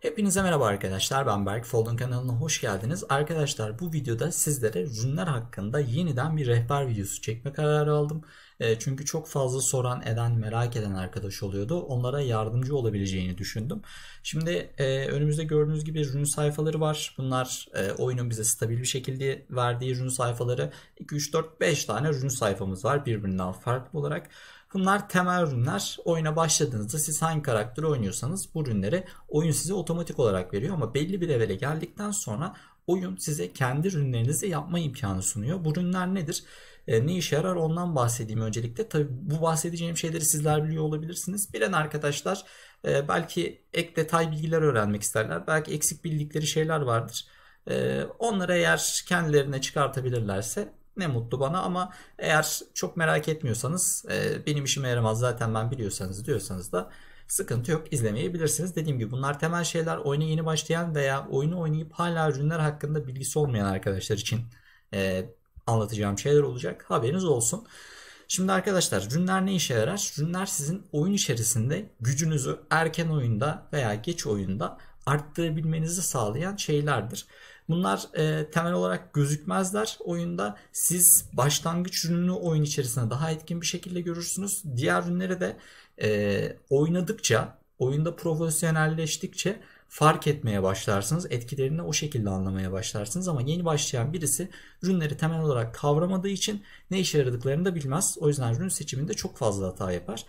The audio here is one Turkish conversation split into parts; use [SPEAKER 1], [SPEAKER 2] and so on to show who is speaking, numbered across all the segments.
[SPEAKER 1] Hepinize merhaba arkadaşlar ben Berk Folding kanalına hoş geldiniz. Arkadaşlar bu videoda sizlere runlar hakkında yeniden bir rehber videosu çekme kararı aldım. E, çünkü çok fazla soran eden merak eden arkadaş oluyordu. Onlara yardımcı olabileceğini düşündüm. Şimdi e, önümüzde gördüğünüz gibi run sayfaları var. Bunlar e, oyunun bize stabil bir şekilde verdiği run sayfaları. 2, 3, 4, 5 tane run sayfamız var birbirinden farklı olarak. Bunlar temel ürünler. Oyuna başladığınızda siz hangi karakteri oynuyorsanız bu ürünleri oyun size otomatik olarak veriyor. Ama belli bir levele geldikten sonra oyun size kendi rünlerinizi yapma imkanı sunuyor. Bu ürünler nedir? E, ne işe yarar ondan bahsedeyim öncelikle. Tabi bu bahsedeceğim şeyleri sizler biliyor olabilirsiniz. Bilen arkadaşlar e, belki ek detay bilgiler öğrenmek isterler. Belki eksik bildikleri şeyler vardır. E, onları eğer kendilerine çıkartabilirlerse ne mutlu bana ama eğer çok merak etmiyorsanız e, benim işime yaramaz zaten ben biliyorsanız diyorsanız da sıkıntı yok izlemeyebilirsiniz. Dediğim gibi bunlar temel şeyler oyuna yeni başlayan veya oyunu oynayıp hala ürünler hakkında bilgisi olmayan arkadaşlar için e, anlatacağım şeyler olacak haberiniz olsun. Şimdi arkadaşlar rünler ne işe yarar? Rünler sizin oyun içerisinde gücünüzü erken oyunda veya geç oyunda arttırabilmenizi sağlayan şeylerdir. Bunlar e, temel olarak gözükmezler oyunda. Siz başlangıç ürününü oyun içerisinde daha etkin bir şekilde görürsünüz. Diğer ürünleri de e, oynadıkça, oyunda profesyonelleştikçe fark etmeye başlarsınız. Etkilerini o şekilde anlamaya başlarsınız ama yeni başlayan birisi ürünleri temel olarak kavramadığı için ne işe yaradıklarını da bilmez. O yüzden ürün seçiminde çok fazla hata yapar.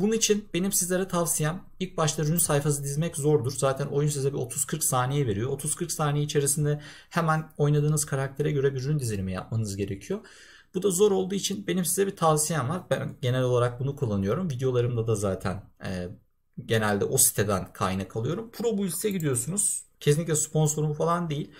[SPEAKER 1] Bunun için benim sizlere tavsiyem ilk başta ürün sayfası dizmek zordur. Zaten oyun size bir 30-40 saniye veriyor. 30-40 saniye içerisinde hemen oynadığınız karaktere göre bir ürün dizilimi yapmanız gerekiyor. Bu da zor olduğu için benim size bir tavsiyem var. Ben genel olarak bunu kullanıyorum. Videolarımda da zaten e, genelde o siteden kaynak alıyorum. Pro ProBulls'e gidiyorsunuz. Kesinlikle sponsorum falan değil.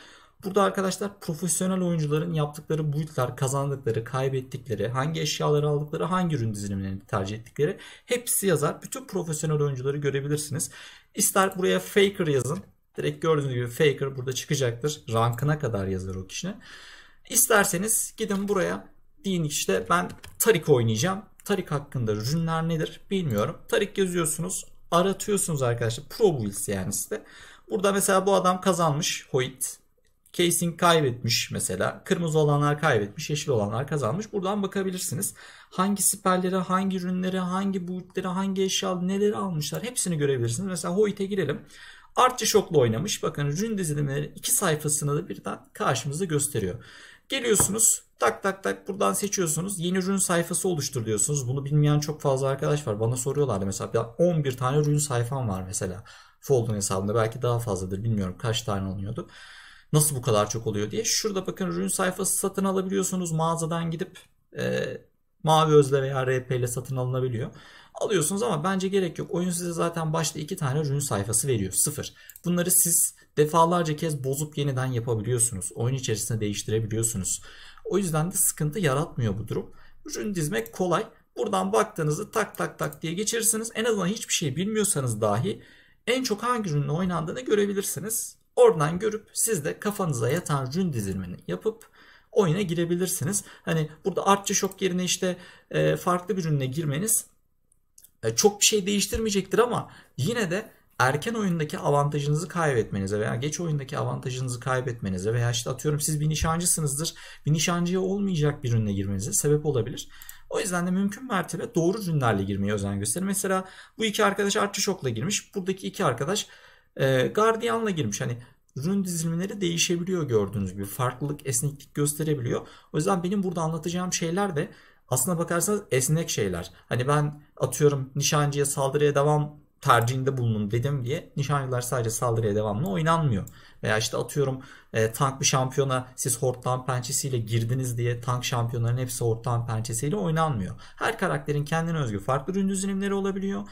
[SPEAKER 1] Burada arkadaşlar profesyonel oyuncuların yaptıkları build'ler, kazandıkları, kaybettikleri, hangi eşyaları aldıkları, hangi ürün dizilimlerini tercih ettikleri hepsi yazar. Bütün profesyonel oyuncuları görebilirsiniz. İster buraya Faker yazın. Direkt gördüğünüz gibi Faker burada çıkacaktır. Rankına kadar yazar o kişinin. İsterseniz gidin buraya deyin işte ben Tarik oynayacağım. Tarik hakkında ürünler nedir bilmiyorum. Tarik yazıyorsunuz aratıyorsunuz arkadaşlar. Pro Wheels yani site. Burada mesela bu adam kazanmış Hoyt. Casing kaybetmiş mesela. Kırmızı olanlar kaybetmiş, yeşil olanlar kazanmış. Buradan bakabilirsiniz. Hangi siperlere, hangi ürünlere, hangi bootlere, hangi eşyalı neleri almışlar hepsini görebilirsiniz. Mesela Hoyt'e girelim. Artçı şokla oynamış. Bakın ürün dizilimleri iki sayfasını da birden karşımıza gösteriyor. Geliyorsunuz tak tak tak buradan seçiyorsunuz. Yeni ürün sayfası oluştur diyorsunuz. Bunu bilmeyen çok fazla arkadaş var. Bana soruyorlardı mesela ya 11 tane ürün sayfam var mesela. Fold'un hesabında belki daha fazladır bilmiyorum kaç tane alınıyordu. Nasıl bu kadar çok oluyor diye. Şurada bakın ürün sayfası satın alabiliyorsunuz. Mağazadan gidip e, mavi özle veya RP ile satın alınabiliyor. Alıyorsunuz ama bence gerek yok. Oyun size zaten başta iki tane ürün sayfası veriyor. Sıfır. Bunları siz defalarca kez bozup yeniden yapabiliyorsunuz. Oyun içerisinde değiştirebiliyorsunuz. O yüzden de sıkıntı yaratmıyor bu durum. Ürün dizmek kolay. Buradan baktığınızı tak tak tak diye geçirirsiniz. En azından hiçbir şey bilmiyorsanız dahi en çok hangi ürünle oynandığını görebilirsiniz. Oradan görüp siz de kafanıza yatan rün dizilmini yapıp oyuna girebilirsiniz. Hani burada artçı şok yerine işte e, farklı bir ürüne girmeniz e, çok bir şey değiştirmeyecektir ama yine de erken oyundaki avantajınızı kaybetmenize veya geç oyundaki avantajınızı kaybetmenize veya işte atıyorum siz bir nişancısınızdır. Bir nişancıya olmayacak bir ürüne girmenize sebep olabilir. O yüzden de mümkün mertebe doğru ürünlerle girmeye özen gösterin. Mesela bu iki arkadaş Artçı girmiş. Buradaki iki arkadaş e, Guardian'la girmiş. Hani ürün dizilimleri değişebiliyor gördüğünüz gibi. Farklılık, esneklik gösterebiliyor. O yüzden benim burada anlatacağım şeyler de aslına bakarsanız esnek şeyler. Hani ben atıyorum nişancıya saldırıya devam tercihinde bulunun dedim diye Nişanlılar sadece saldırıya devamlı oynanmıyor. Veya işte atıyorum e, tank bir şampiyona siz hortlağın pençesiyle girdiniz diye tank şampiyonların hepsi hortlağın pençesiyle oynanmıyor. Her karakterin kendine özgü farklı ürün düzenimleri olabiliyor.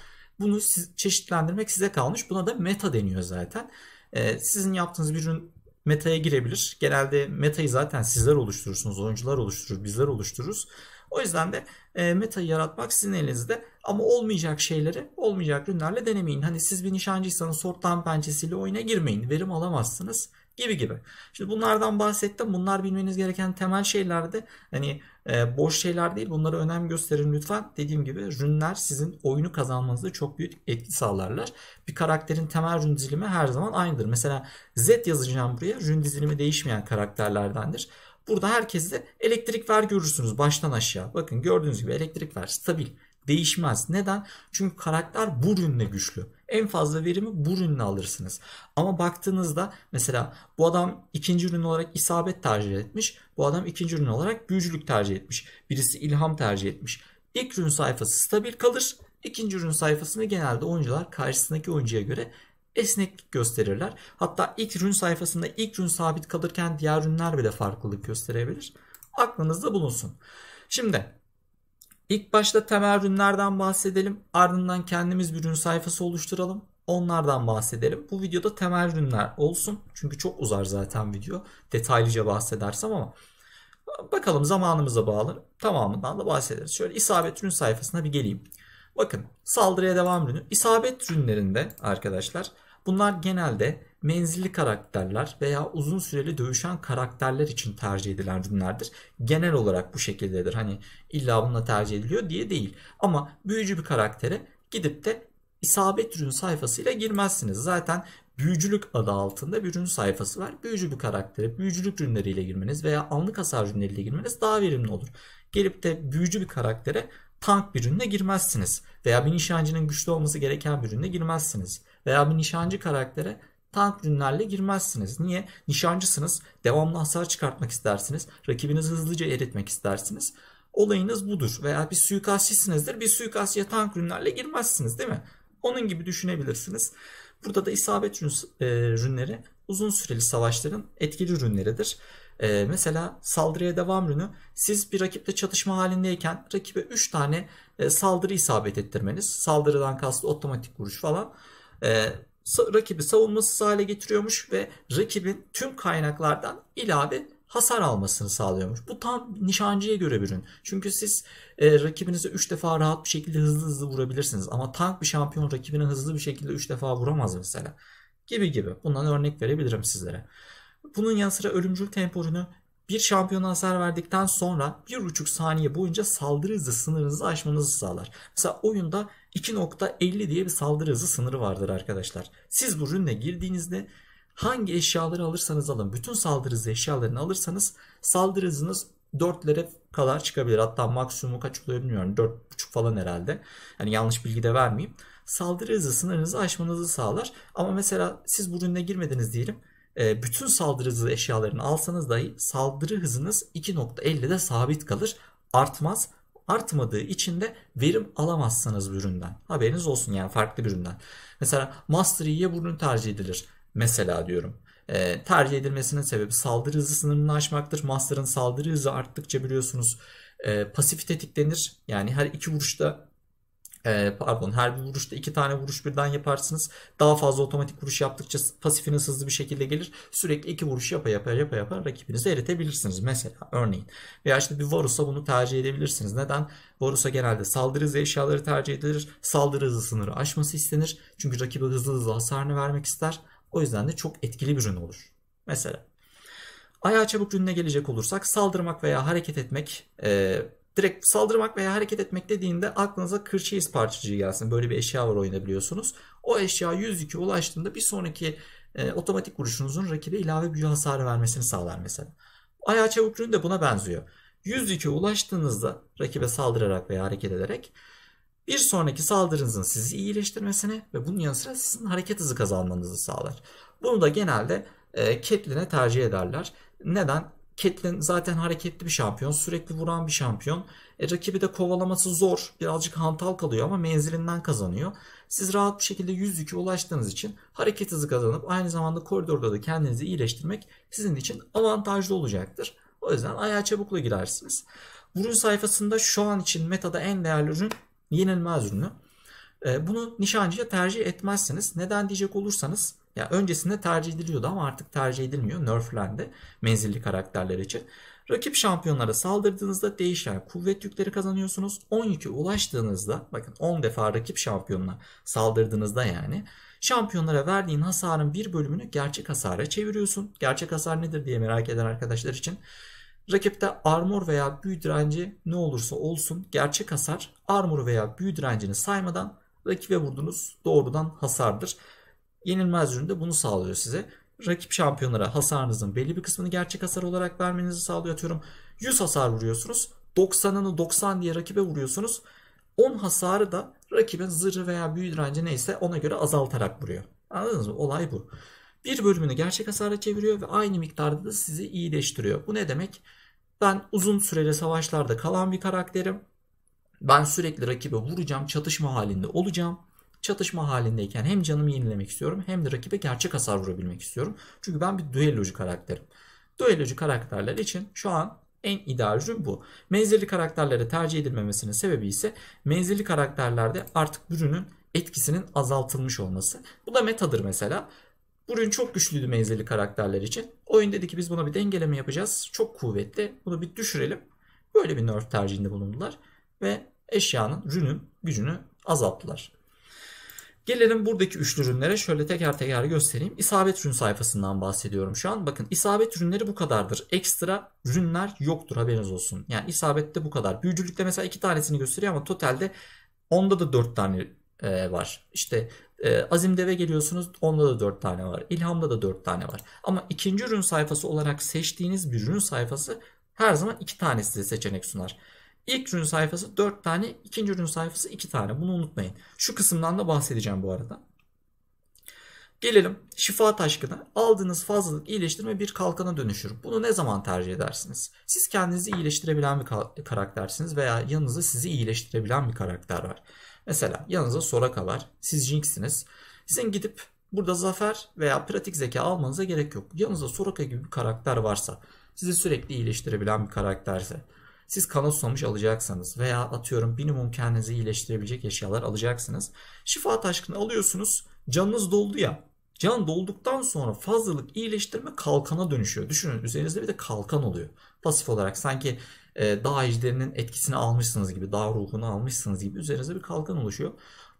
[SPEAKER 1] Bunu siz, çeşitlendirmek size kalmış. Buna da meta deniyor zaten. E, sizin yaptığınız bir ürün metaya girebilir. Genelde metayı zaten sizler oluşturursunuz, oyuncular oluşturur, bizler oluştururuz. O yüzden de e, metayı yaratmak sizin elinizde. Ama olmayacak şeyleri olmayacak ürünlerle denemeyin. Hani siz bir nişancıysanız sortlan pençesiyle oyuna girmeyin. Verim alamazsınız gibi gibi. Şimdi bunlardan bahsettim. Bunlar bilmeniz gereken temel şeylerdi. Hani e, boş şeyler değil. Bunlara önem gösterin lütfen. Dediğim gibi rünler sizin oyunu kazanmanızda çok büyük etki sağlarlar. Bir karakterin temel rün dizilimi her zaman aynıdır. Mesela Z yazacağım buraya. Rün dizilimi değişmeyen karakterlerdendir. Burada herkeste elektrik ver görürsünüz baştan aşağı. Bakın gördüğünüz gibi elektrik ver stabil değişmez. Neden? Çünkü karakter bu ürünle güçlü. En fazla verimi bu ürünle alırsınız. Ama baktığınızda mesela bu adam ikinci ürün olarak isabet tercih etmiş. Bu adam ikinci ürün olarak büyücülük tercih etmiş. Birisi ilham tercih etmiş. İlk ürün sayfası stabil kalır. İkinci ürün sayfasını genelde oyuncular karşısındaki oyuncuya göre esneklik gösterirler. Hatta ilk rün sayfasında ilk rün sabit kalırken diğer rünler bile farklılık gösterebilir. Aklınızda bulunsun. Şimdi ilk başta temel rünlerden bahsedelim. Ardından kendimiz bir rün sayfası oluşturalım. Onlardan bahsedelim. Bu videoda temel rünler olsun. Çünkü çok uzar zaten video. Detaylıca bahsedersem ama. Bakalım zamanımıza bağlı. Tamamından da bahsederiz. Şöyle isabet rün sayfasına bir geleyim. Bakın saldırıya devam rünü. İsabet rünlerinde arkadaşlar Bunlar genelde menzilli karakterler veya uzun süreli dövüşen karakterler için tercih edilen ürünlerdir. Genel olarak bu şekildedir. Hani illa bununla tercih ediliyor diye değil. Ama büyücü bir karaktere gidip de isabet ürün sayfasıyla girmezsiniz. Zaten büyücülük adı altında bir ürün sayfası var. Büyücü bir karaktere büyücülük ürünleriyle girmeniz veya anlık hasar ürünleriyle girmeniz daha verimli olur. Gelip de büyücü bir karaktere tank bir ürüne girmezsiniz. Veya bir nişancının güçlü olması gereken bir ürüne girmezsiniz veya bir nişancı karaktere tank ürünlerle girmezsiniz. Niye? Nişancısınız. Devamlı hasar çıkartmak istersiniz. Rakibinizi hızlıca eritmek istersiniz. Olayınız budur. Veya bir suikastçısınızdır. Bir suikastçıya tank rünlerle girmezsiniz değil mi? Onun gibi düşünebilirsiniz. Burada da isabet e, rünleri, uzun süreli savaşların etkili rünleridir. Ee, mesela saldırıya devam rünü. siz bir rakiple çatışma halindeyken rakibe 3 tane e, saldırı isabet ettirmeniz. Saldırıdan kastı otomatik vuruş falan e, rakibi savunmasız hale getiriyormuş ve rakibin tüm kaynaklardan ilave hasar almasını sağlıyormuş. Bu tam nişancıya göre bir ürün. Çünkü siz e, rakibinizi 3 defa rahat bir şekilde hızlı hızlı vurabilirsiniz. Ama tank bir şampiyon rakibini hızlı bir şekilde 3 defa vuramaz mesela. Gibi gibi. Bundan örnek verebilirim sizlere. Bunun yanı sıra ölümcül tempo bir şampiyona hasar verdikten sonra 1,5 saniye boyunca saldırı hızı sınırınızı aşmanızı sağlar. Mesela oyunda 2.50 diye bir saldırı hızı sınırı vardır arkadaşlar. Siz bu rünle girdiğinizde hangi eşyaları alırsanız alın bütün saldırı hızı eşyalarını alırsanız saldırı hızınız 4'lere kadar çıkabilir. Hatta maksimumu kaç oluyor bilmiyorum. 4.5 falan herhalde. Yani yanlış bilgi de vermeyeyim. Saldırı hızı sınırınızı aşmanızı sağlar. Ama mesela siz bu ürüne girmediniz diyelim. E, bütün saldırı hızı eşyalarını alsanız dahi saldırı hızınız 2.50'de sabit kalır. Artmaz artmadığı için de verim alamazsınız bir üründen. Haberiniz olsun yani farklı bir üründen. Mesela Master Yi'ye bu ürün tercih edilir. Mesela diyorum. E, tercih edilmesinin sebebi saldırı hızı sınırını aşmaktır. Master'ın saldırı hızı arttıkça biliyorsunuz e, pasif tetiklenir. Yani her iki vuruşta ee, pardon her bir vuruşta iki tane vuruş birden yaparsınız. Daha fazla otomatik vuruş yaptıkça pasifiniz hızlı bir şekilde gelir. Sürekli iki vuruş yapa yapa yapa yapa rakibinizi eritebilirsiniz mesela örneğin. Veya işte bir Varus'a bunu tercih edebilirsiniz. Neden? Varus'a genelde saldırı hızı eşyaları tercih edilir. Saldırı hızı sınırı aşması istenir. Çünkü rakibe hızlı hızlı hasarını vermek ister. O yüzden de çok etkili bir ürün olur. Mesela. Ayağa çabuk ürününe gelecek olursak saldırmak veya hareket etmek e, direkt saldırmak veya hareket etmek dediğinde aklınıza kır Kırçeyiz parçacığı gelsin. Böyle bir eşya var oyunda biliyorsunuz. O eşya 100 yükü ulaştığında bir sonraki e, otomatik vuruşunuzun rakibe ilave büyü hasarı vermesini sağlar mesela. Ayağı çabuk de buna benziyor. 100 yükü ulaştığınızda rakibe saldırarak veya hareket ederek bir sonraki saldırınızın sizi iyileştirmesini ve bunun yanı sıra sizin hareket hızı kazanmanızı sağlar. Bunu da genelde e, Ketlin'e tercih ederler. Neden? Ketlin zaten hareketli bir şampiyon. Sürekli vuran bir şampiyon. E, rakibi de kovalaması zor. Birazcık hantal kalıyor ama menzilinden kazanıyor. Siz rahat bir şekilde 100 yükü ulaştığınız için hareket hızı kazanıp aynı zamanda koridorda da kendinizi iyileştirmek sizin için avantajlı olacaktır. O yüzden ayağa çabukla girersiniz. Ürün sayfasında şu an için metada en değerli ürün yenilmez ürünü. E, bunu nişancıya tercih etmezsiniz. Neden diyecek olursanız ya öncesinde tercih ediliyordu ama artık tercih edilmiyor. Nerflendi menzilli karakterler için. Rakip şampiyonlara saldırdığınızda değişen kuvvet yükleri kazanıyorsunuz. 12 ulaştığınızda bakın 10 defa rakip şampiyonuna saldırdığınızda yani şampiyonlara verdiğin hasarın bir bölümünü gerçek hasara çeviriyorsun. Gerçek hasar nedir diye merak eden arkadaşlar için. Rakipte armor veya büyü direnci ne olursa olsun gerçek hasar armor veya büyü direncini saymadan rakibe vurdunuz doğrudan hasardır. Yenilmez ürün de bunu sağlıyor size. Rakip şampiyonlara hasarınızın belli bir kısmını gerçek hasar olarak vermenizi sağlıyor. Atıyorum 100 hasar vuruyorsunuz. 90'ını 90 diye rakibe vuruyorsunuz. 10 hasarı da rakibin zırhı veya büyü direnci neyse ona göre azaltarak vuruyor. Anladınız mı? Olay bu. Bir bölümünü gerçek hasara çeviriyor ve aynı miktarda da sizi iyileştiriyor. Bu ne demek? Ben uzun süreli savaşlarda kalan bir karakterim. Ben sürekli rakibe vuracağım, çatışma halinde olacağım çatışma halindeyken hem canımı yenilemek istiyorum hem de rakibe gerçek hasar vurabilmek istiyorum. Çünkü ben bir düellocu karakterim. Düellocu karakterler için şu an en ideal ürün bu. Menzilli karakterlere tercih edilmemesinin sebebi ise menzilli karakterlerde artık ürünün etkisinin azaltılmış olması. Bu da metadır mesela. Burun çok güçlüydü menzilli karakterler için. Oyun dedi ki biz buna bir dengeleme yapacağız. Çok kuvvetli. Bunu bir düşürelim. Böyle bir nerf tercihinde bulundular. Ve eşyanın, rünün gücünü azalttılar. Gelelim buradaki üçlü ürünlere şöyle teker teker göstereyim. İsabet ürün sayfasından bahsediyorum şu an. Bakın isabet ürünleri bu kadardır. Ekstra ürünler yoktur haberiniz olsun. Yani isabette bu kadar. Büyücülükte mesela iki tanesini gösteriyor ama totalde onda da dört tane e, var. İşte e, azimdeve geliyorsunuz onda da dört tane var. İlhamda da dört tane var. Ama ikinci ürün sayfası olarak seçtiğiniz bir ürün sayfası her zaman iki tane size seçenek sunar. İlk ürün sayfası 4 tane, ikinci ürün sayfası 2 tane. Bunu unutmayın. Şu kısımdan da bahsedeceğim bu arada. Gelelim şifa taşkına. Aldığınız fazlalık iyileştirme bir kalkana dönüşür. Bunu ne zaman tercih edersiniz? Siz kendinizi iyileştirebilen bir karaktersiniz veya yanınızda sizi iyileştirebilen bir karakter var. Mesela yanınızda Soraka var. Siz Jinx'siniz. Sizin gidip burada zafer veya pratik zeka almanıza gerek yok. Yanınızda Soraka gibi bir karakter varsa, sizi sürekli iyileştirebilen bir karakterse siz kalos sonuç alacaksanız veya atıyorum minimum kendinizi iyileştirebilecek eşyalar alacaksınız. Şifa taşkını alıyorsunuz. Canınız doldu ya. Can dolduktan sonra fazlalık iyileştirme kalkana dönüşüyor. Düşünün üzerinizde bir de kalkan oluyor. Pasif olarak sanki e, dağ ejderinin etkisini almışsınız gibi, dağ ruhunu almışsınız gibi üzerinizde bir kalkan oluşuyor.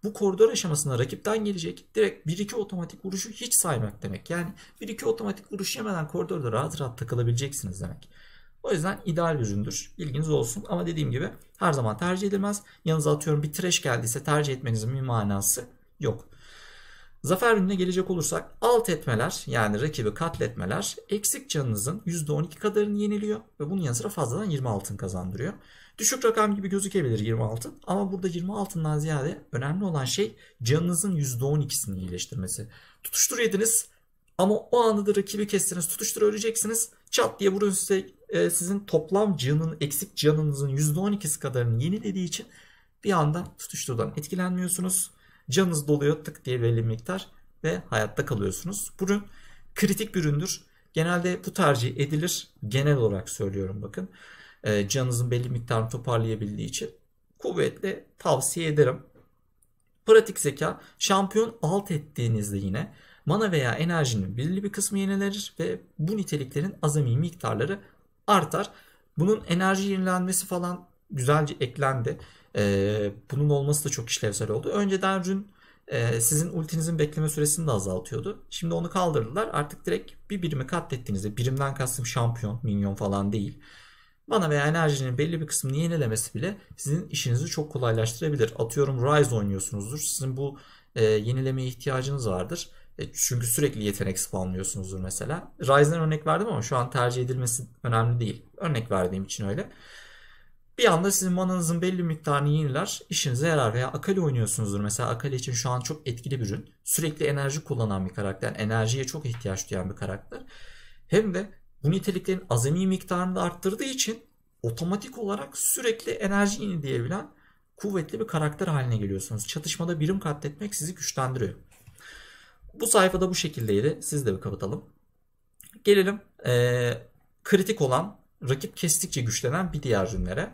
[SPEAKER 1] Bu koridor aşamasında rakipten gelecek direkt 1-2 otomatik vuruşu hiç saymak demek. Yani 1-2 otomatik vuruş yemeden koridorda rahat rahat takılabileceksiniz demek. O yüzden ideal üründür. Bilginiz olsun. Ama dediğim gibi her zaman tercih edilmez. Yanınıza atıyorum bir trash geldiyse tercih etmenizin bir manası yok. Zafer ürününe gelecek olursak alt etmeler yani rakibi katletmeler eksik canınızın %12 kadarını yeniliyor ve bunun yanı sıra fazladan 20 altın kazandırıyor. Düşük rakam gibi gözükebilir 20 altın ama burada 20 altından ziyade önemli olan şey canınızın %12'sini iyileştirmesi. Tutuştur yediniz ama o anda da rakibi kestiniz tutuştur öleceksiniz çat diye vurun size e, sizin toplam canın eksik canınızın %12'si kadarını yenilediği için bir anda tutuşturdan etkilenmiyorsunuz. Canınız doluyor tık diye belli bir miktar ve hayatta kalıyorsunuz. Bu Bunu kritik bir üründür. Genelde bu tercih edilir. Genel olarak söylüyorum bakın. E, canınızın belli miktarını toparlayabildiği için kuvvetle tavsiye ederim. Pratik zeka şampiyon alt ettiğinizde yine mana veya enerjinin belli bir kısmı yenilenir ve bu niteliklerin azami miktarları artar. Bunun enerji yenilenmesi falan güzelce eklendi. Ee, bunun olması da çok işlevsel oldu. Önceden rün e, sizin ultinizin bekleme süresini de azaltıyordu. Şimdi onu kaldırdılar. Artık direkt bir birimi katlettiğinizde birimden kastım şampiyon, minyon falan değil. Bana veya enerjinin belli bir kısmını yenilemesi bile sizin işinizi çok kolaylaştırabilir. Atıyorum Rise oynuyorsunuzdur. Sizin bu e, yenilemeye ihtiyacınız vardır. E, çünkü sürekli yetenek spamlıyorsunuzdur mesela. Ryzen örnek verdim ama şu an tercih edilmesi önemli değil. Örnek verdiğim için öyle. Bir anda sizin mananızın belli miktarını yeniler, işinize yarar veya Akali oynuyorsunuzdur. Mesela Akali için şu an çok etkili bir ürün. Sürekli enerji kullanan bir karakter, enerjiye çok ihtiyaç duyan bir karakter. Hem de bu niteliklerin azami miktarını da arttırdığı için otomatik olarak sürekli enerji yeni diyebilen kuvvetli bir karakter haline geliyorsunuz. Çatışmada birim katletmek sizi güçlendiriyor. Bu sayfada bu şekildeydi. Siz de bir kapatalım. Gelelim e, kritik olan rakip kestikçe güçlenen bir diğer ürünlere.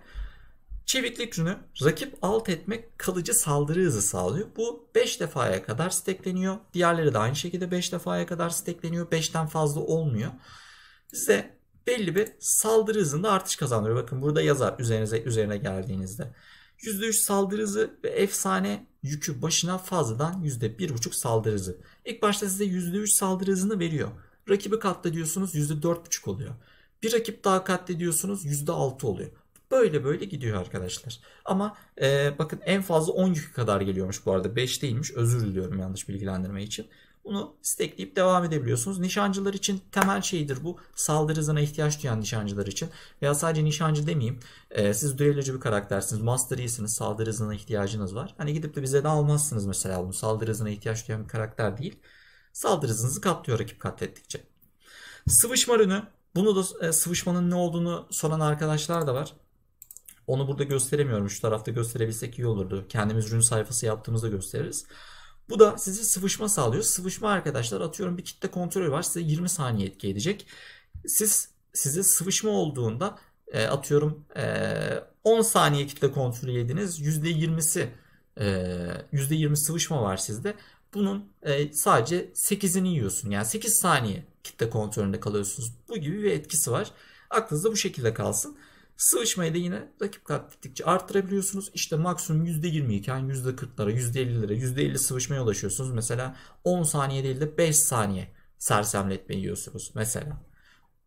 [SPEAKER 1] Çeviklik ürünü rakip alt etmek kalıcı saldırı hızı sağlıyor. Bu 5 defaya kadar stekleniyor. Diğerleri de aynı şekilde 5 defaya kadar stekleniyor. 5'ten fazla olmuyor. Size belli bir saldırı hızında artış kazandırıyor. Bakın burada yazar üzerinize üzerine geldiğinizde. %3 saldırı hızı ve efsane yükü başına fazladan %1.5 saldırı hızı. İlk başta size %3 saldırı hızını veriyor. Rakibi katlediyorsunuz %4.5 oluyor. Bir rakip daha katlediyorsunuz %6 oluyor. Böyle böyle gidiyor arkadaşlar. Ama e, bakın en fazla 10 yükü kadar geliyormuş bu arada. 5 değilmiş. Özür diliyorum yanlış bilgilendirme için. Bunu stackleyip devam edebiliyorsunuz. Nişancılar için temel şeydir bu. Saldırı hızına ihtiyaç duyan nişancılar için. Veya sadece nişancı demeyeyim. E, siz düellocu bir karaktersiniz. Master iyisiniz. Saldırı hızına ihtiyacınız var. Hani gidip de bize de almazsınız mesela bunu. Saldırı hızına ihtiyaç duyan bir karakter değil. Saldırı hızınızı katlıyor rakip katlettikçe. Sıvışma rünü. Bunu da e, sıvışmanın ne olduğunu soran arkadaşlar da var. Onu burada gösteremiyorum. Şu tarafta gösterebilsek iyi olurdu. Kendimiz rün sayfası yaptığımızda gösteririz. Bu da size sıvışma sağlıyor. Sıvışma arkadaşlar atıyorum bir kitle kontrolü var size 20 saniye etki edecek. Siz size sıvışma olduğunda e, atıyorum e, 10 saniye kitle kontrolü yediniz. %20'si e, %20 sıvışma var sizde. Bunun e, sadece 8'ini yiyorsun. Yani 8 saniye kitle kontrolünde kalıyorsunuz. Bu gibi bir etkisi var. Aklınızda bu şekilde kalsın. Sıvışmayı da yine rakip kat gittikçe arttırabiliyorsunuz. İşte maksimum %20 iken %40'lara, %50'lere, %50 sıvışmaya ulaşıyorsunuz. Mesela 10 saniye değil de 5 saniye sersemletmeyi yiyorsunuz mesela.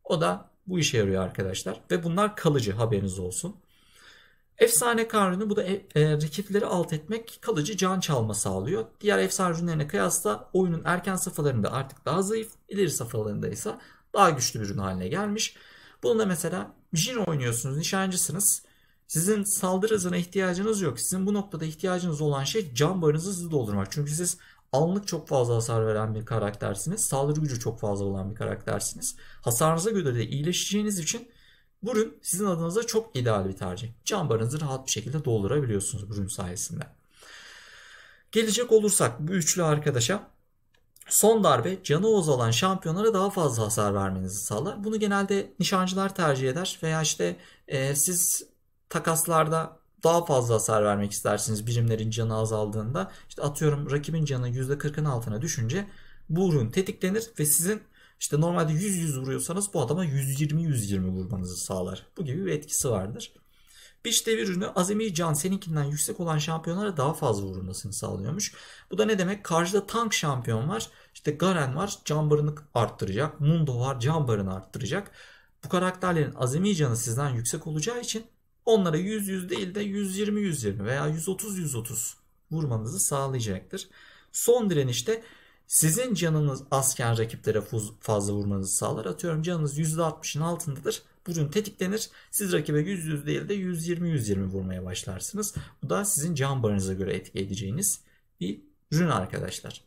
[SPEAKER 1] O da bu işe yarıyor arkadaşlar. Ve bunlar kalıcı haberiniz olsun. Efsane kanunu bu da e, e, rakipleri alt etmek kalıcı can çalma sağlıyor. Diğer efsane ürünlerine kıyasla oyunun erken safhalarında artık daha zayıf, ileri safhalarında ise daha güçlü bir ürün haline gelmiş. Bununla mesela Jin oynuyorsunuz, nişancısınız. Sizin saldırı hızına ihtiyacınız yok. Sizin bu noktada ihtiyacınız olan şey can barınızı hızlı doldurmak. Çünkü siz anlık çok fazla hasar veren bir karaktersiniz. Saldırı gücü çok fazla olan bir karaktersiniz. Hasarınıza göre de iyileşeceğiniz için bu ürün sizin adınıza çok ideal bir tercih. Can barınızı rahat bir şekilde doldurabiliyorsunuz bu ürün sayesinde. Gelecek olursak bu üçlü arkadaşa Son darbe canı oz olan şampiyonlara daha fazla hasar vermenizi sağlar. Bunu genelde nişancılar tercih eder veya işte e, siz takaslarda daha fazla hasar vermek istersiniz birimlerin canı azaldığında. İşte atıyorum rakibin canı %40'ın altına düşünce bu ürün tetiklenir ve sizin işte normalde 100-100 vuruyorsanız bu adama 120-120 vurmanızı sağlar. Bu gibi bir etkisi vardır. Pitch devir ürünü azami can seninkinden yüksek olan şampiyonlara daha fazla vurulmasını sağlıyormuş. Bu da ne demek? Karşıda tank şampiyon var. İşte Garen var. Can barını arttıracak. Mundo var. Can barını arttıracak. Bu karakterlerin azami canı sizden yüksek olacağı için onlara 100-100 değil de 120-120 veya 130-130 vurmanızı sağlayacaktır. Son direnişte sizin canınız azken rakiplere fazla vurmanızı sağlar. Atıyorum canınız %60'ın altındadır burun tetiklenir. Siz rakibe 100-100 değil de 120-120 vurmaya başlarsınız. Bu da sizin can barınıza göre etki edeceğiniz bir ürün arkadaşlar.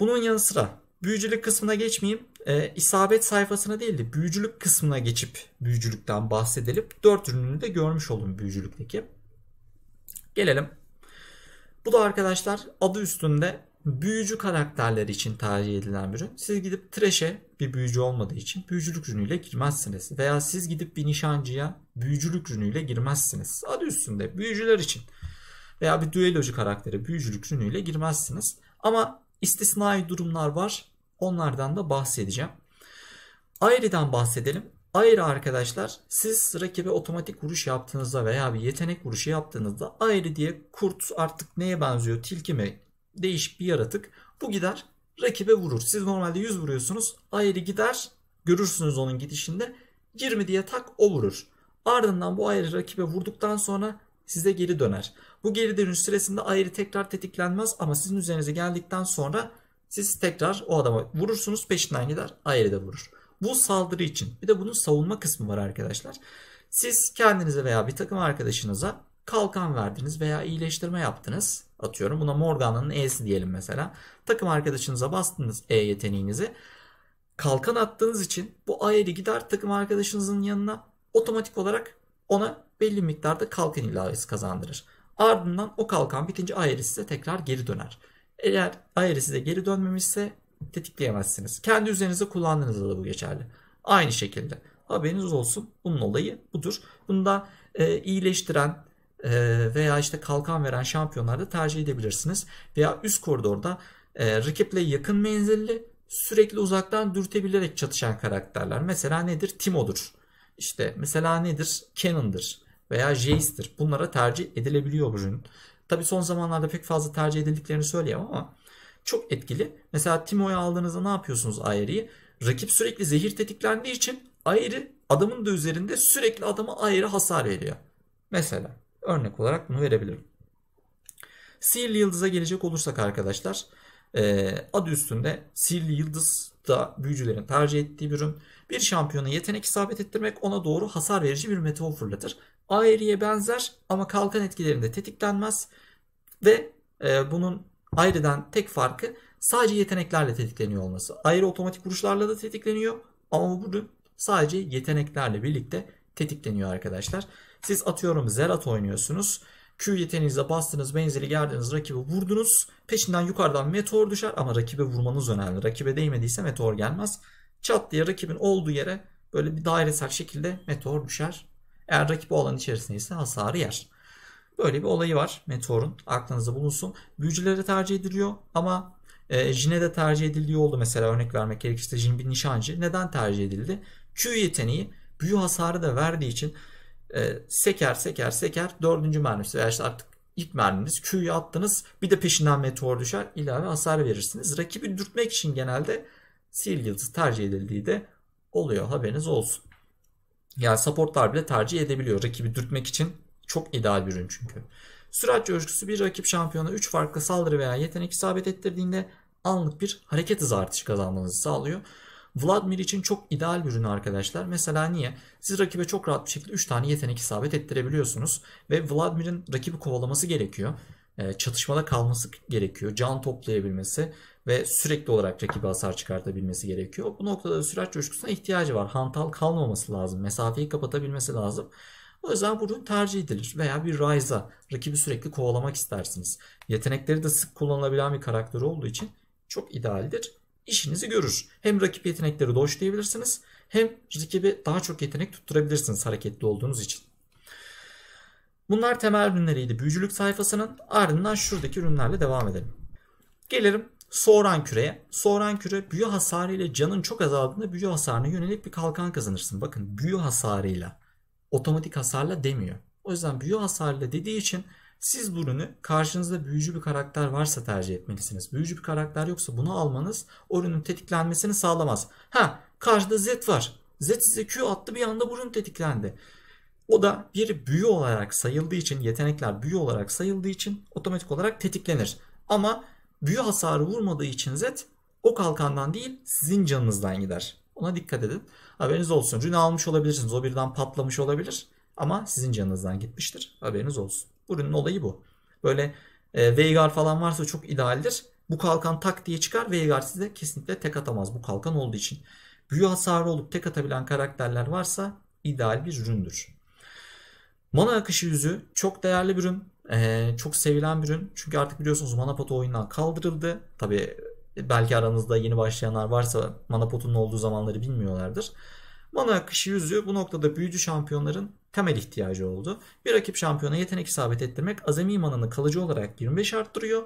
[SPEAKER 1] Bunun yanı sıra büyücülük kısmına geçmeyeyim. E, isabet sayfasına değil de büyücülük kısmına geçip büyücülükten bahsedelim. 4 ürününü de görmüş olun büyücülükteki. Gelelim. Bu da arkadaşlar adı üstünde büyücü karakterler için tercih edilen bir ürün. Siz gidip Trash'e bir büyücü olmadığı için büyücülük ürünüyle girmezsiniz. Veya siz gidip bir nişancıya büyücülük ürünüyle girmezsiniz. Adı üstünde büyücüler için. Veya bir düellocu karakteri büyücülük ürünüyle girmezsiniz. Ama istisnai durumlar var. Onlardan da bahsedeceğim. Ayrı'dan bahsedelim. Ayrı arkadaşlar siz rakibe otomatik vuruş yaptığınızda veya bir yetenek vuruşu yaptığınızda ayrı diye kurt artık neye benziyor tilki mi değişik bir yaratık. Bu gider rakibe vurur. Siz normalde 100 vuruyorsunuz. Ayri gider görürsünüz onun gidişinde 20 diye tak o vurur. Ardından bu ayri rakibe vurduktan sonra size geri döner. Bu geri dönüş süresinde ayri tekrar tetiklenmez ama sizin üzerinize geldikten sonra siz tekrar o adama vurursunuz peşinden gider ayri de vurur. Bu saldırı için. Bir de bunun savunma kısmı var arkadaşlar. Siz kendinize veya bir takım arkadaşınıza kalkan verdiniz veya iyileştirme yaptınız. Atıyorum buna Morgana'nın E'si diyelim mesela. Takım arkadaşınıza bastınız E yeteneğinizi. Kalkan attığınız için bu A'li gider takım arkadaşınızın yanına otomatik olarak ona belli miktarda kalkan ilavesi kazandırır. Ardından o kalkan bitince Aeris size tekrar geri döner. Eğer Aeris size geri dönmemişse tetikleyemezsiniz. Kendi üzerinize kullandığınızda da bu geçerli. Aynı şekilde haberiniz olsun bunun olayı budur. Bunda e, iyileştiren, e, veya işte kalkan veren şampiyonlarda tercih edebilirsiniz. Veya üst koridorda e, rakiple yakın menzilli sürekli uzaktan dürtebilerek çatışan karakterler. Mesela nedir? Timo'dur. İşte mesela nedir? Cannon'dır veya Jace'dir. Bunlara tercih edilebiliyor bu Tabi son zamanlarda pek fazla tercih edildiklerini söyleyemem ama çok etkili. Mesela Timo'yu aldığınızda ne yapıyorsunuz Ayri'yi? Rakip sürekli zehir tetiklendiği için Ayri adamın da üzerinde sürekli adama Ayri hasar veriyor. Mesela. Örnek olarak bunu verebilirim. Sihirli yıldıza gelecek olursak arkadaşlar e, adı üstünde sihirli yıldız da büyücülerin tercih ettiği bir ürün. Bir şampiyona yetenek isabet ettirmek ona doğru hasar verici bir meteor fırlatır. Aeriye benzer ama kalkan etkilerinde tetiklenmez ve e, bunun ayrıdan tek farkı sadece yeteneklerle tetikleniyor olması. Ayrı otomatik vuruşlarla da tetikleniyor ama bu sadece yeteneklerle birlikte tetikleniyor arkadaşlar. Siz atıyorum Zerat oynuyorsunuz. Q yeteneğinize bastınız, benzeri geldiniz, rakibi vurdunuz. Peşinden yukarıdan meteor düşer ama rakibe vurmanız önemli. Rakibe değmediyse meteor gelmez. Çat diye rakibin olduğu yere böyle bir dairesel şekilde meteor düşer. Eğer rakip o alan içerisindeyse hasarı yer. Böyle bir olayı var meteorun. Aklınızda bulunsun. Büyücülere tercih ediliyor ama e, Jin'e de tercih ediliyor oldu mesela örnek vermek gerekirse Jin bir nişancı. Neden tercih edildi? Q yeteneği büyü hasarı da verdiği için e, seker seker seker dördüncü mermi veya işte artık ilk merminiz Q'yu attınız bir de peşinden meteor düşer ilave hasar verirsiniz. Rakibi dürtmek için genelde sihir yıldız tercih edildiği de oluyor haberiniz olsun. Yani supportlar bile tercih edebiliyor rakibi dürtmek için çok ideal bir ürün çünkü. Sürat coşkusu bir rakip şampiyona 3 farklı saldırı veya yetenek isabet ettirdiğinde anlık bir hareket hızı artışı kazanmanızı sağlıyor. Vladimir için çok ideal bir ürün arkadaşlar. Mesela niye? Siz rakibe çok rahat bir şekilde 3 tane yetenek isabet ettirebiliyorsunuz. Ve Vladimir'in rakibi kovalaması gerekiyor. Ee, çatışmada kalması gerekiyor. Can toplayabilmesi ve sürekli olarak rakibi hasar çıkartabilmesi gerekiyor. Bu noktada da sürat coşkusuna ihtiyacı var. Hantal kalmaması lazım. Mesafeyi kapatabilmesi lazım. O yüzden bu tercih edilir. Veya bir Ryze'a rakibi sürekli kovalamak istersiniz. Yetenekleri de sık kullanılabilen bir karakter olduğu için çok idealdir işinizi görür. Hem rakip yetenekleri doşlayabilirsiniz hem rakibi daha çok yetenek tutturabilirsiniz hareketli olduğunuz için. Bunlar temel ürünleriydi büyücülük sayfasının. Ardından şuradaki ürünlerle devam edelim. Gelelim Soğuran küreye. Soğuran küre büyü hasarıyla canın çok azaldığında büyü hasarına yönelik bir kalkan kazanırsın. Bakın büyü hasarıyla otomatik hasarla demiyor. O yüzden büyü hasarıyla dediği için siz bu ürünü karşınızda büyücü bir karakter varsa tercih etmelisiniz. Büyücü bir karakter yoksa bunu almanız o ürünün tetiklenmesini sağlamaz. Ha karşıda Z var. Z size Q attı bir anda bu ürün tetiklendi. O da bir büyü olarak sayıldığı için yetenekler büyü olarak sayıldığı için otomatik olarak tetiklenir. Ama büyü hasarı vurmadığı için Z o kalkandan değil sizin canınızdan gider. Ona dikkat edin. Haberiniz olsun. Rune almış olabilirsiniz. O birden patlamış olabilir. Ama sizin canınızdan gitmiştir. Haberiniz olsun. Ürünün olayı bu. Böyle e, Veigar falan varsa çok idealdir. Bu kalkan tak diye çıkar. Veigar size kesinlikle tek atamaz bu kalkan olduğu için. Büyü hasarı olup tek atabilen karakterler varsa ideal bir üründür. Mana akışı yüzü çok değerli bir ürün. Ee, çok sevilen bir ürün. Çünkü artık biliyorsunuz mana potu oyundan kaldırıldı. Tabi e, belki aranızda yeni başlayanlar varsa mana potunun olduğu zamanları bilmiyorlardır. Mana akışı yüzü bu noktada büyücü şampiyonların temel ihtiyacı oldu. Bir rakip şampiyona yetenek isabet ettirmek azami mananı kalıcı olarak 25 arttırıyor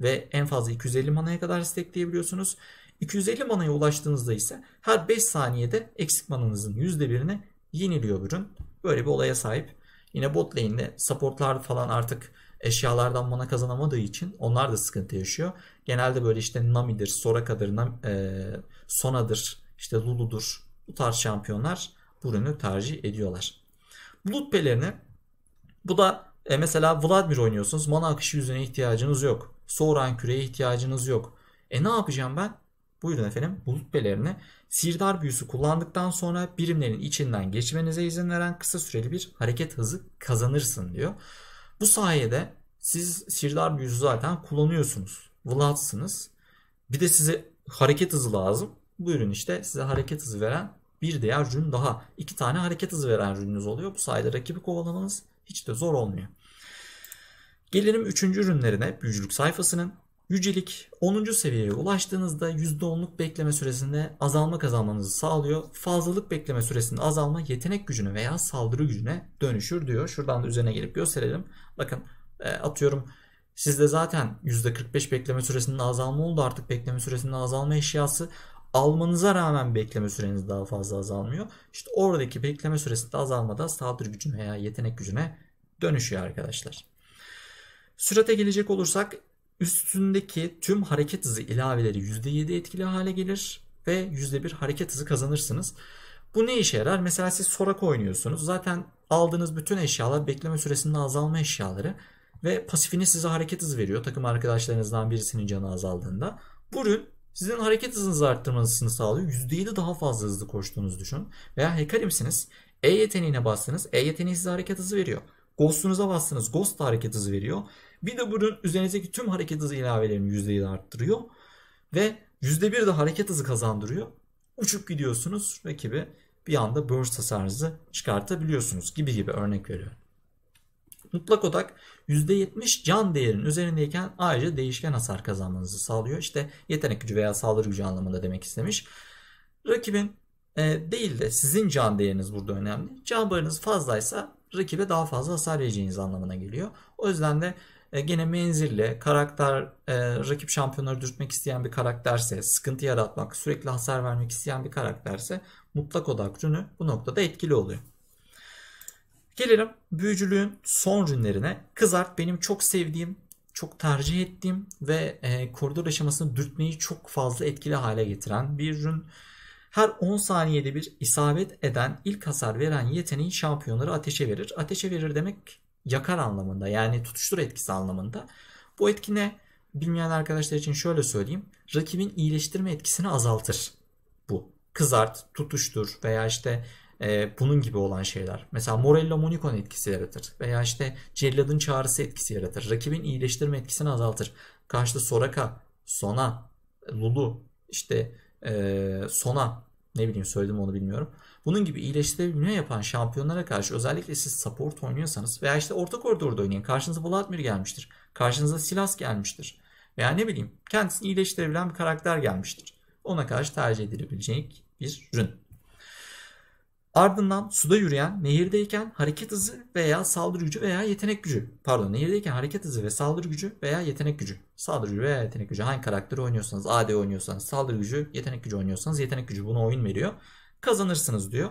[SPEAKER 1] ve en fazla 250 manaya kadar istekleyebiliyorsunuz. 250 manaya ulaştığınızda ise her 5 saniyede eksik mananızın %1'ini yeniliyor ürün. Böyle bir olaya sahip. Yine bot lane'de supportlar falan artık eşyalardan mana kazanamadığı için onlar da sıkıntı yaşıyor. Genelde böyle işte Nami'dir, Soraka'dır, Nam, e, Sona'dır, işte Lulu'dur bu tarz şampiyonlar bu ürünü tercih ediyorlar. Bulut pelerini bu da e, mesela Vladimir oynuyorsunuz. Mana akışı yüzüne ihtiyacınız yok. soğuran küreye ihtiyacınız yok. E ne yapacağım ben? Buyurun efendim bulut pelerini sirdar büyüsü kullandıktan sonra birimlerin içinden geçmenize izin veren kısa süreli bir hareket hızı kazanırsın diyor. Bu sayede siz sirdar büyüsü zaten kullanıyorsunuz. Vlad'sınız. Bir de size hareket hızı lazım. Buyurun işte size hareket hızı veren bir diğer rün daha. iki tane hareket hızı veren rününüz oluyor. Bu sayede rakibi kovalamanız hiç de zor olmuyor. Gelelim üçüncü ürünlerine büyücülük sayfasının. Yücelik 10. seviyeye ulaştığınızda %10'luk bekleme süresinde azalma kazanmanızı sağlıyor. Fazlalık bekleme süresinde azalma yetenek gücüne veya saldırı gücüne dönüşür diyor. Şuradan da üzerine gelip gösterelim. Bakın e, atıyorum sizde zaten %45 bekleme süresinde azalma oldu artık bekleme süresinde azalma eşyası almanıza rağmen bekleme süreniz daha fazla azalmıyor. İşte oradaki bekleme süresinde azalma da saldırı gücüne veya yetenek gücüne dönüşüyor arkadaşlar. Sürate gelecek olursak üstündeki tüm hareket hızı ilaveleri %7 etkili hale gelir ve %1 hareket hızı kazanırsınız. Bu ne işe yarar? Mesela siz sorak oynuyorsunuz. Zaten aldığınız bütün eşyalar bekleme süresinde azalma eşyaları ve pasifini size hareket hızı veriyor takım arkadaşlarınızdan birisinin canı azaldığında. Bu ürün sizin hareket hızınızı arttırmasını sağlıyor. %7 daha fazla hızlı koştuğunuzu düşünün. Veya hekarimsiniz. E yeteneğine bastınız. E yeteneği size hareket hızı veriyor. Ghost'unuza bastınız. Ghost da hareket hızı veriyor. Bir de bunun üzerinizdeki tüm hareket hızı ilavelerini %7 arttırıyor. Ve %1 de hareket hızı kazandırıyor. Uçup gidiyorsunuz. Rakibi bir anda burst hasarınızı çıkartabiliyorsunuz gibi gibi örnek veriyorum. Mutlak odak %70 can değerinin üzerindeyken ayrıca değişken hasar kazanmanızı sağlıyor. İşte yetenek gücü veya saldırı gücü anlamında demek istemiş. Rakibin e, değil de sizin can değeriniz burada önemli. Can barınız fazlaysa rakibe daha fazla hasar vereceğiniz anlamına geliyor. O yüzden de e, gene menzille karakter e, rakip şampiyonları dürtmek isteyen bir karakterse, sıkıntı yaratmak, sürekli hasar vermek isteyen bir karakterse mutlak odak rünü bu noktada etkili oluyor. Gelelim büyücülüğün son rünlerine Kızart benim çok sevdiğim, çok tercih ettiğim ve e, koridor aşamasını dürtmeyi çok fazla etkili hale getiren bir rün. Her 10 saniyede bir isabet eden, ilk hasar veren yeteneği şampiyonları ateşe verir. Ateşe verir demek yakar anlamında yani tutuştur etkisi anlamında. Bu etki ne? Bilmeyen arkadaşlar için şöyle söyleyeyim. Rakibin iyileştirme etkisini azaltır bu. Kızart, tutuştur veya işte e, bunun gibi olan şeyler. Mesela Morello Monicon etkisi yaratır. Veya işte Cellad'ın çağrısı etkisi yaratır. Rakibin iyileştirme etkisini azaltır. Karşıda Soraka, Sona, Lulu, işte e, Sona ne bileyim söyledim onu bilmiyorum. Bunun gibi iyileştirebilme yapan şampiyonlara karşı özellikle siz support oynuyorsanız veya işte orta koridorda oynayın. Karşınıza Vladimir gelmiştir. Karşınıza Silas gelmiştir. Veya ne bileyim kendisini iyileştirebilen bir karakter gelmiştir. Ona karşı tercih edilebilecek bir ürün. Ardından suda yürüyen, nehirdeyken hareket hızı veya saldırı gücü veya yetenek gücü. Pardon nehirdeyken hareket hızı ve saldırı gücü veya yetenek gücü. Saldırı gücü veya yetenek gücü. Hangi karakteri oynuyorsanız, AD oynuyorsanız, saldırı gücü, yetenek gücü oynuyorsanız yetenek gücü. Bunu oyun veriyor. Kazanırsınız diyor.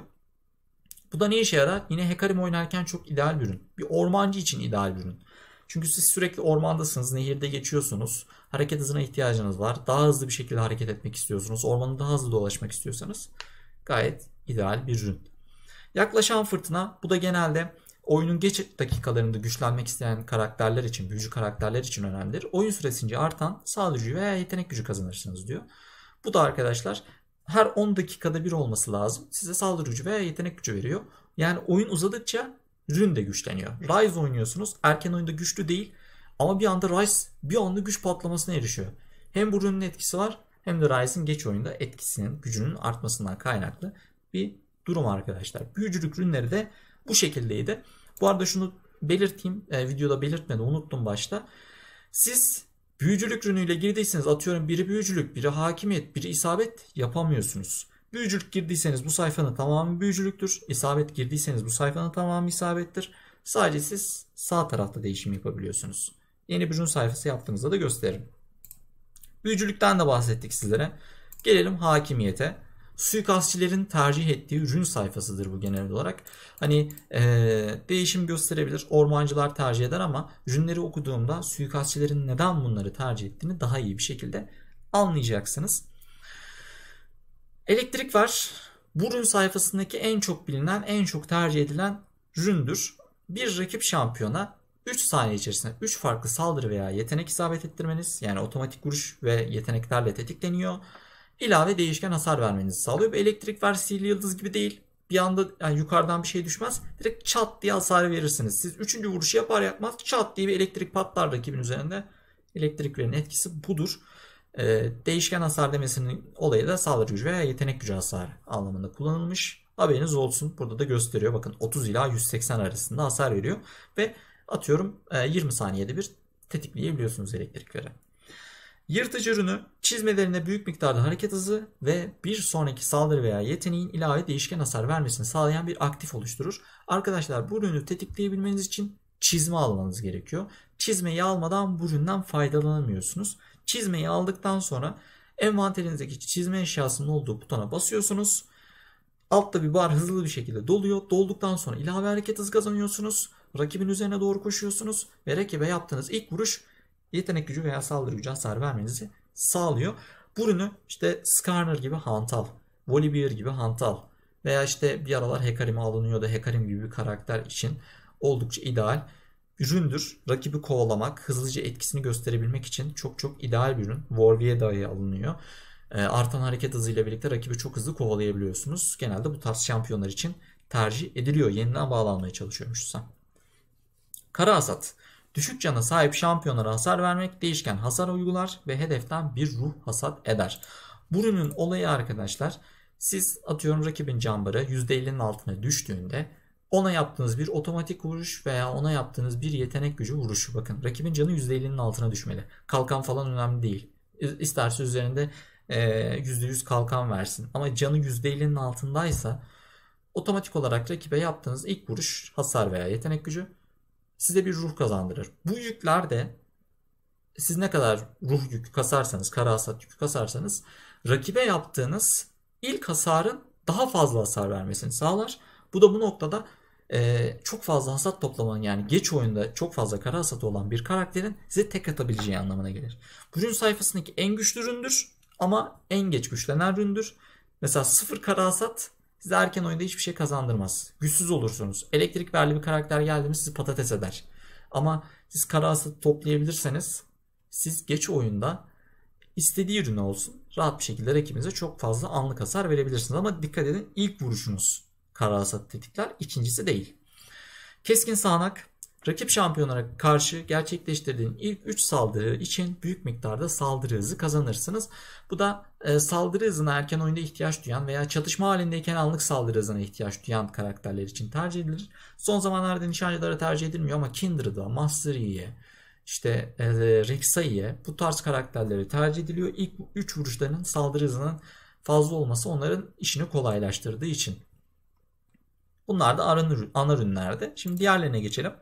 [SPEAKER 1] Bu da ne işe yarar? Yine Hekarim oynarken çok ideal bir ürün. Bir ormancı için ideal bir ürün. Çünkü siz sürekli ormandasınız, nehirde geçiyorsunuz. Hareket hızına ihtiyacınız var. Daha hızlı bir şekilde hareket etmek istiyorsunuz. Ormanı daha hızlı dolaşmak istiyorsanız gayet ideal bir ürün. Yaklaşan fırtına bu da genelde oyunun geç dakikalarında güçlenmek isteyen karakterler için, büyücü karakterler için önemlidir. Oyun süresince artan saldırıcı veya yetenek gücü kazanırsınız diyor. Bu da arkadaşlar her 10 dakikada bir olması lazım. Size saldırı gücü veya yetenek gücü veriyor. Yani oyun uzadıkça rün de güçleniyor. Rise oynuyorsunuz. Erken oyunda güçlü değil. Ama bir anda Rise bir anda güç patlamasına erişiyor. Hem bu rünün etkisi var hem de Rise'in geç oyunda etkisinin gücünün artmasından kaynaklı bir durum arkadaşlar. Büyücülük ürünleri de bu şekildeydi. Bu arada şunu belirteyim. E, videoda belirtmedi unuttum başta. Siz büyücülük ürünüyle girdiyseniz atıyorum biri büyücülük, biri hakimiyet, biri isabet yapamıyorsunuz. Büyücülük girdiyseniz bu sayfanın tamamı büyücülüktür. İsabet girdiyseniz bu sayfanın tamamı isabettir. Sadece siz sağ tarafta değişim yapabiliyorsunuz. Yeni bir ürün sayfası yaptığınızda da gösteririm. Büyücülükten de bahsettik sizlere. Gelelim hakimiyete. Suikastçilerin tercih ettiği rün sayfasıdır bu genel olarak. Hani e, değişim gösterebilir. Ormancılar tercih eder ama rünleri okuduğumda suikastçilerin neden bunları tercih ettiğini daha iyi bir şekilde anlayacaksınız. Elektrik var. Bu rün sayfasındaki en çok bilinen, en çok tercih edilen ründür. Bir rakip şampiyona 3 saniye içerisinde 3 farklı saldırı veya yetenek isabet ettirmeniz yani otomatik vuruş ve yeteneklerle tetikleniyor ilave değişken hasar vermenizi sağlıyor. Bu elektrik ver sihirli yıldız gibi değil. Bir anda yani yukarıdan bir şey düşmez. Direkt çat diye hasar verirsiniz. Siz üçüncü vuruşu yapar yapmaz çat diye bir elektrik patlar rakibin üzerinde. Elektrik verin etkisi budur. Ee, değişken hasar demesinin olayı da saldırı gücü veya yetenek gücü hasar anlamında kullanılmış. Haberiniz olsun. Burada da gösteriyor. Bakın 30 ila 180 arasında hasar veriyor. Ve atıyorum 20 e, saniyede bir tetikleyebiliyorsunuz elektriklere. Yırtıcı ürünü çizmelerine büyük miktarda hareket hızı ve bir sonraki saldırı veya yeteneğin ilave değişken hasar vermesini sağlayan bir aktif oluşturur. Arkadaşlar bu ürünü tetikleyebilmeniz için çizme almanız gerekiyor. Çizmeyi almadan bu üründen faydalanamıyorsunuz. Çizmeyi aldıktan sonra envanterinizdeki çizme eşyasının olduğu butona basıyorsunuz. Altta bir bar hızlı bir şekilde doluyor. Dolduktan sonra ilave hareket hızı kazanıyorsunuz. Rakibin üzerine doğru koşuyorsunuz ve rakibe yaptığınız ilk vuruş yetenek gücü veya saldırı gücü hasar vermenizi sağlıyor. Bu ürünü işte Skarner gibi hantal, Volibear gibi hantal veya işte bir aralar Hecarim'e alınıyordu. Hecarim gibi bir karakter için oldukça ideal. Üründür. Rakibi kovalamak, hızlıca etkisini gösterebilmek için çok çok ideal bir ürün. Warwick'e dahi alınıyor. E, artan hareket hızıyla birlikte rakibi çok hızlı kovalayabiliyorsunuz. Genelde bu tarz şampiyonlar için tercih ediliyor. Yeniden bağlanmaya çalışıyormuş Sam. Kara Asat. Düşük cana sahip şampiyonlara hasar vermek değişken hasar uygular ve hedeften bir ruh hasat eder. Burunun olayı arkadaşlar siz atıyorum rakibin cambarı %50'nin altına düştüğünde ona yaptığınız bir otomatik vuruş veya ona yaptığınız bir yetenek gücü vuruşu. Bakın rakibin canı %50'nin altına düşmeli. Kalkan falan önemli değil. İsterse üzerinde %100 e, kalkan versin. Ama canı %50'nin altındaysa otomatik olarak rakibe yaptığınız ilk vuruş hasar veya yetenek gücü size bir ruh kazandırır. Bu yükler de siz ne kadar ruh yükü kasarsanız, karasat yükü kasarsanız rakibe yaptığınız ilk hasarın daha fazla hasar vermesini sağlar. Bu da bu noktada e, çok fazla hasat toplamanın yani geç oyunda çok fazla kara hasatı olan bir karakterin size tek atabileceği anlamına gelir. Bu sayfasındaki en güçlü ründür ama en geç güçlenen ründür. Mesela sıfır kara hasat Size erken oyunda hiçbir şey kazandırmaz. Güçsüz olursunuz. Elektrik verli bir karakter geldi mi sizi patates eder. Ama siz kara toplayabilirseniz siz geç oyunda istediği ürünü olsun rahat bir şekilde rakibinize çok fazla anlık hasar verebilirsiniz. Ama dikkat edin ilk vuruşunuz kara hasatı tetikler ikincisi değil. Keskin sağanak Rakip şampiyonlara karşı gerçekleştirdiğin ilk 3 saldırı için büyük miktarda saldırı hızı kazanırsınız. Bu da e, saldırı hızına erken oyunda ihtiyaç duyan veya çatışma halindeyken anlık saldırı hızına ihtiyaç duyan karakterler için tercih edilir. Son zamanlarda nişancılara tercih edilmiyor ama Kindred'a, Master işte e, Rek'Sai'ye bu tarz karakterleri tercih ediliyor. İlk 3 vuruşlarının saldırı hızının fazla olması onların işini kolaylaştırdığı için. Bunlar da ana ürünlerde. Şimdi diğerlerine geçelim.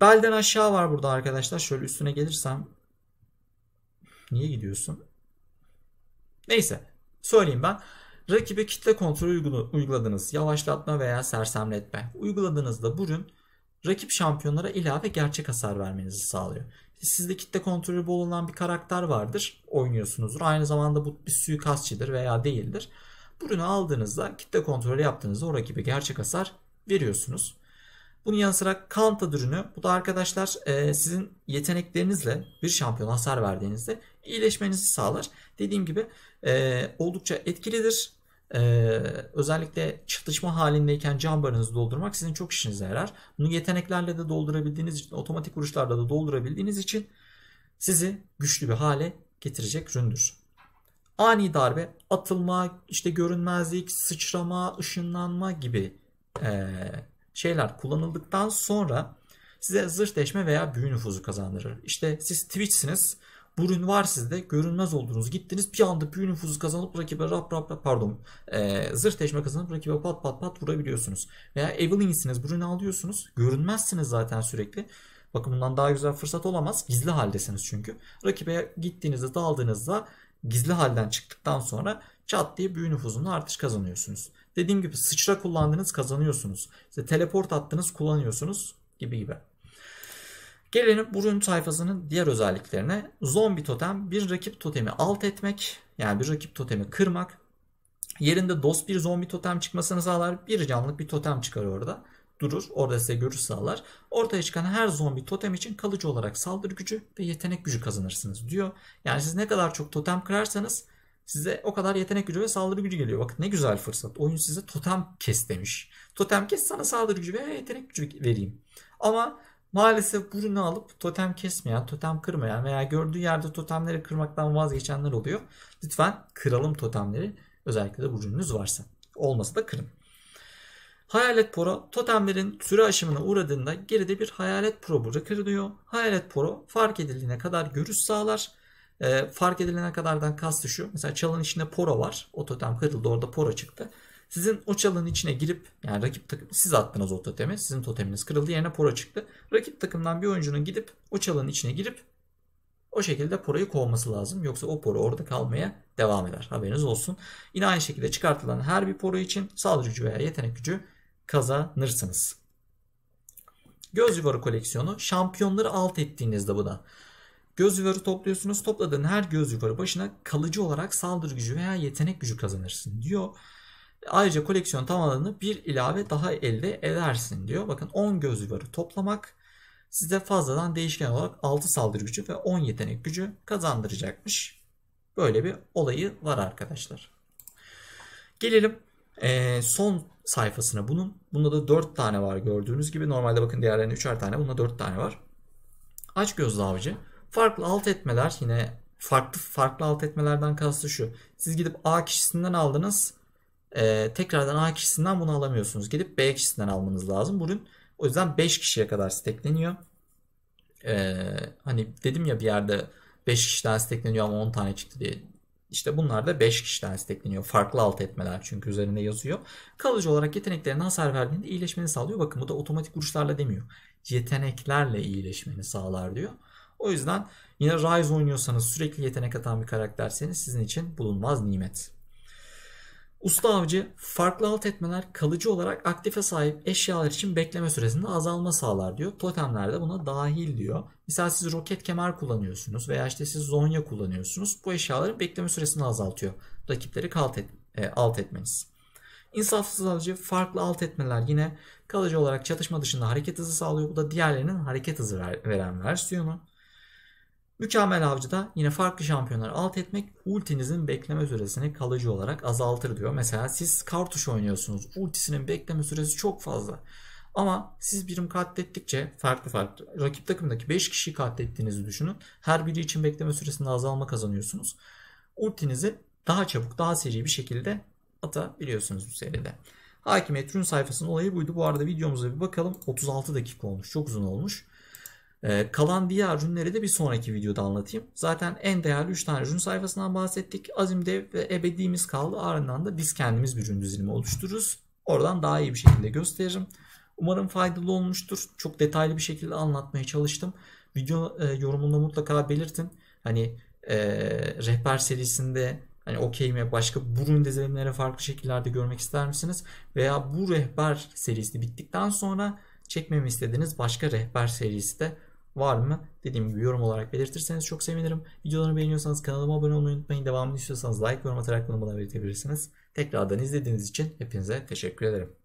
[SPEAKER 1] Belden aşağı var burada arkadaşlar. Şöyle üstüne gelirsem. Niye gidiyorsun? Neyse. Söyleyeyim ben. Rakibe kitle kontrolü uyguladınız. Yavaşlatma veya sersemletme. Uyguladığınızda bu ürün rakip şampiyonlara ilave gerçek hasar vermenizi sağlıyor. Sizde kitle kontrolü bulunan bir karakter vardır. Oynuyorsunuzdur. Aynı zamanda bu bir suikastçıdır veya değildir. Burunu aldığınızda kitle kontrolü yaptığınızda o rakibe gerçek hasar veriyorsunuz. Bunun yanı sıra Kanta ürünü bu da arkadaşlar e, sizin yeteneklerinizle bir şampiyon hasar verdiğinizde iyileşmenizi sağlar. Dediğim gibi e, oldukça etkilidir. E, özellikle çatışma halindeyken can doldurmak sizin çok işinize yarar. Bunu yeteneklerle de doldurabildiğiniz için otomatik vuruşlarla da doldurabildiğiniz için sizi güçlü bir hale getirecek ründür. Ani darbe, atılma, işte görünmezlik, sıçrama, ışınlanma gibi e, şeyler kullanıldıktan sonra size zırh deşme veya büyü nüfuzu kazandırır. İşte siz Twitch'siniz. Bu ürün var sizde. Görünmez oldunuz. Gittiniz bir anda büyü nüfuzu kazanıp rakibe rap rap rap pardon e, zırh deşme kazanıp rakibe pat pat pat vurabiliyorsunuz. Veya Evelyn'siniz. Bu ürünü alıyorsunuz. Görünmezsiniz zaten sürekli. Bakın bundan daha güzel fırsat olamaz. Gizli haldesiniz çünkü. Rakibe gittiğinizde daldığınızda gizli halden çıktıktan sonra çat diye büyü nüfuzunda artış kazanıyorsunuz. Dediğim gibi sıçra kullandınız kazanıyorsunuz. İşte teleport attınız kullanıyorsunuz gibi gibi. Gelelim bu burun sayfasının diğer özelliklerine. Zombi totem bir rakip totemi alt etmek yani bir rakip totemi kırmak. Yerinde dost bir zombi totem çıkmasını sağlar. Bir canlık bir totem çıkar orada. Durur. Orada size görüş sağlar. Ortaya çıkan her zombi totem için kalıcı olarak saldırı gücü ve yetenek gücü kazanırsınız diyor. Yani siz ne kadar çok totem kırarsanız Size o kadar yetenek gücü ve saldırı gücü geliyor. Bakın ne güzel fırsat. Oyun size totem kes demiş. Totem kes sana saldırı gücü ve yetenek gücü vereyim. Ama maalesef burunu alıp totem kesmeyen, totem kırmayan veya gördüğü yerde totemleri kırmaktan vazgeçenler oluyor. Lütfen kıralım totemleri. Özellikle de bu varsa. Olmasa da kırın. Hayalet Pro totemlerin süre aşımına uğradığında geride bir Hayalet Pro bırakır diyor. Hayalet Pro fark edildiğine kadar görüş sağlar. E, fark edilene kadardan kastı şu. Mesela çalın içinde poro var. O totem kırıldı orada poro çıktı. Sizin o çalının içine girip yani rakip takım siz attınız o totemi. Sizin toteminiz kırıldı yerine poro çıktı. Rakip takımdan bir oyuncunun gidip o çalının içine girip o şekilde poroyu kovması lazım. Yoksa o poro orada kalmaya devam eder. Haberiniz olsun. Yine aynı şekilde çıkartılan her bir poro için saldırı gücü veya yetenek gücü kazanırsınız. Göz yuvarı koleksiyonu şampiyonları alt ettiğinizde bu da. Göz yuvarı topluyorsunuz. Topladığın her göz yuvarı başına kalıcı olarak saldırı gücü veya yetenek gücü kazanırsın diyor. Ayrıca koleksiyon tamamladığını bir ilave daha elde edersin diyor. Bakın 10 göz yuvarı toplamak size fazladan değişken olarak 6 saldırı gücü ve 10 yetenek gücü kazandıracakmış. Böyle bir olayı var arkadaşlar. Gelelim e, son sayfasına bunun. Bunda da 4 tane var gördüğünüz gibi. Normalde bakın diğerlerinde 3'er tane. Bunda 4 tane var. Aç gözlü avcı. Farklı alt etmeler yine farklı farklı alt etmelerden kastı şu. Siz gidip A kişisinden aldınız. E, tekrardan A kişisinden bunu alamıyorsunuz. Gidip B kişisinden almanız lazım. Bugün o yüzden 5 kişiye kadar stekleniyor. E, hani dedim ya bir yerde 5 kişiden stekleniyor ama 10 tane çıktı diye. İşte bunlar da 5 kişiden stekleniyor. Farklı alt etmeler çünkü üzerinde yazıyor. Kalıcı olarak yeteneklerine hasar verdiğinde iyileşmeni sağlıyor. Bakın bu da otomatik vuruşlarla demiyor. Yeteneklerle iyileşmeni sağlar diyor. O yüzden yine Ryze oynuyorsanız sürekli yetenek atan bir karakterseniz sizin için bulunmaz nimet. Usta avcı farklı alt etmeler kalıcı olarak aktife sahip eşyalar için bekleme süresinde azalma sağlar diyor. Totemler de buna dahil diyor. Mesela siz roket kemer kullanıyorsunuz veya işte siz zonya kullanıyorsunuz. Bu eşyaların bekleme süresini azaltıyor. Rakipleri alt, et, e, alt etmeniz. İnsafsız avcı farklı alt etmeler yine kalıcı olarak çatışma dışında hareket hızı sağlıyor. Bu da diğerlerinin hareket hızı ver, veren versiyonu. Mükemmel avcı da yine farklı şampiyonları alt etmek ultinizin bekleme süresini kalıcı olarak azaltır diyor. Mesela siz kartuş oynuyorsunuz. Ultisinin bekleme süresi çok fazla. Ama siz birim katlettikçe farklı farklı rakip takımdaki 5 kişiyi katlettiğinizi düşünün. Her biri için bekleme süresinde azalma kazanıyorsunuz. Ultinizi daha çabuk daha seri bir şekilde atabiliyorsunuz bu seride. Hakimiyet ürün sayfasının olayı buydu. Bu arada videomuza bir bakalım. 36 dakika olmuş. Çok uzun olmuş. Ee, kalan diğer ürünleri de bir sonraki videoda anlatayım. Zaten en değerli 3 tane ürün sayfasından bahsettik. Azimdev ve ebedimiz kaldı. Ardından da biz kendimiz bir ürün dizilimi oluştururuz. Oradan daha iyi bir şekilde gösteririm. Umarım faydalı olmuştur. Çok detaylı bir şekilde anlatmaya çalıştım. Video e, yorumunda mutlaka belirtin. Hani e, rehber serisinde hani okey mi başka burun dizilimlere farklı şekillerde görmek ister misiniz? Veya bu rehber serisi bittikten sonra çekmemi istediğiniz başka rehber serisi de var mı? Dediğim gibi yorum olarak belirtirseniz çok sevinirim. Videoları beğeniyorsanız kanalıma abone olmayı unutmayın. Devamını istiyorsanız like, yorum atarak bana belirtebilirsiniz. Tekrardan izlediğiniz için hepinize teşekkür ederim.